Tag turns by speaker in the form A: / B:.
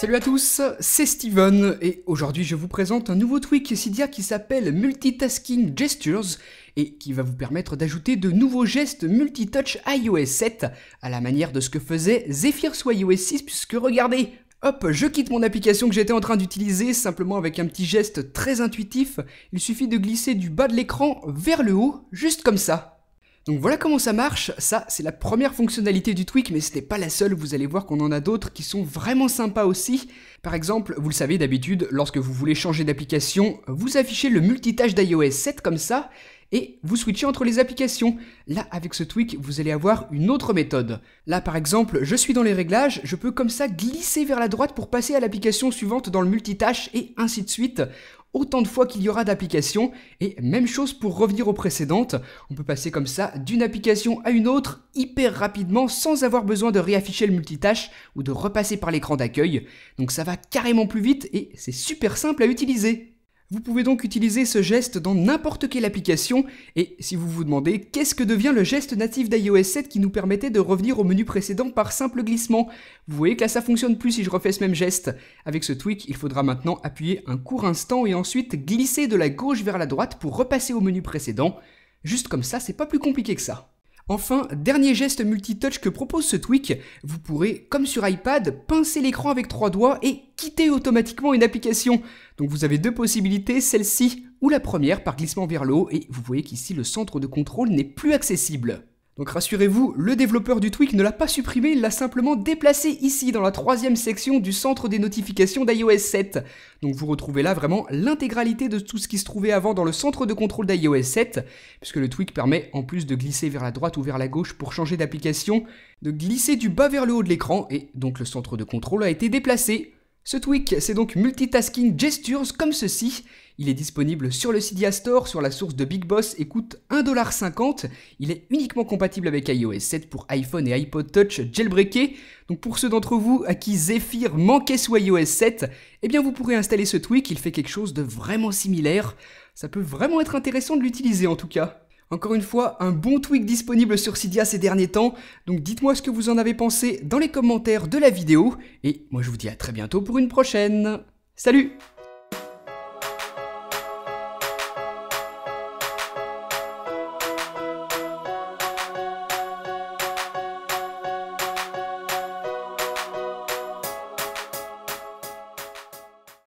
A: Salut à tous, c'est Steven et aujourd'hui je vous présente un nouveau tweak Cydia qui s'appelle Multitasking Gestures et qui va vous permettre d'ajouter de nouveaux gestes multitouch iOS 7 à la manière de ce que faisait Zephyr sur iOS 6 puisque regardez, Hop, je quitte mon application que j'étais en train d'utiliser simplement avec un petit geste très intuitif. Il suffit de glisser du bas de l'écran vers le haut, juste comme ça. Donc voilà comment ça marche, ça c'est la première fonctionnalité du tweak, mais ce n'est pas la seule, vous allez voir qu'on en a d'autres qui sont vraiment sympas aussi. Par exemple, vous le savez d'habitude, lorsque vous voulez changer d'application, vous affichez le multitâche d'iOS 7 comme ça, et vous switchez entre les applications. Là, avec ce tweak, vous allez avoir une autre méthode. Là, par exemple, je suis dans les réglages, je peux comme ça glisser vers la droite pour passer à l'application suivante dans le multitâche et ainsi de suite autant de fois qu'il y aura d'applications. Et même chose pour revenir aux précédentes, on peut passer comme ça d'une application à une autre hyper rapidement sans avoir besoin de réafficher le multitâche ou de repasser par l'écran d'accueil. Donc ça va carrément plus vite et c'est super simple à utiliser. Vous pouvez donc utiliser ce geste dans n'importe quelle application, et si vous vous demandez qu'est-ce que devient le geste natif d'iOS 7 qui nous permettait de revenir au menu précédent par simple glissement, vous voyez que là ça fonctionne plus si je refais ce même geste. Avec ce tweak, il faudra maintenant appuyer un court instant et ensuite glisser de la gauche vers la droite pour repasser au menu précédent. Juste comme ça, c'est pas plus compliqué que ça. Enfin, dernier geste multitouch que propose ce tweak, vous pourrez, comme sur iPad, pincer l'écran avec trois doigts et quitter automatiquement une application. Donc vous avez deux possibilités, celle-ci ou la première par glissement vers le haut, et vous voyez qu'ici le centre de contrôle n'est plus accessible. Donc rassurez-vous, le développeur du tweak ne l'a pas supprimé, il l'a simplement déplacé ici dans la troisième section du centre des notifications d'iOS 7. Donc vous retrouvez là vraiment l'intégralité de tout ce qui se trouvait avant dans le centre de contrôle d'iOS 7, puisque le tweak permet en plus de glisser vers la droite ou vers la gauche pour changer d'application, de glisser du bas vers le haut de l'écran, et donc le centre de contrôle a été déplacé. Ce tweak, c'est donc Multitasking Gestures comme ceci. Il est disponible sur le Cydia Store, sur la source de Big Boss et coûte 1,50$. Il est uniquement compatible avec iOS 7 pour iPhone et iPod Touch jailbreaké. Donc pour ceux d'entre vous à qui Zephyr manquait sous iOS 7, eh bien vous pourrez installer ce tweak, il fait quelque chose de vraiment similaire. Ça peut vraiment être intéressant de l'utiliser en tout cas. Encore une fois, un bon tweak disponible sur Cydia ces derniers temps, donc dites-moi ce que vous en avez pensé dans les commentaires de la vidéo, et moi je vous dis à très bientôt pour une prochaine. Salut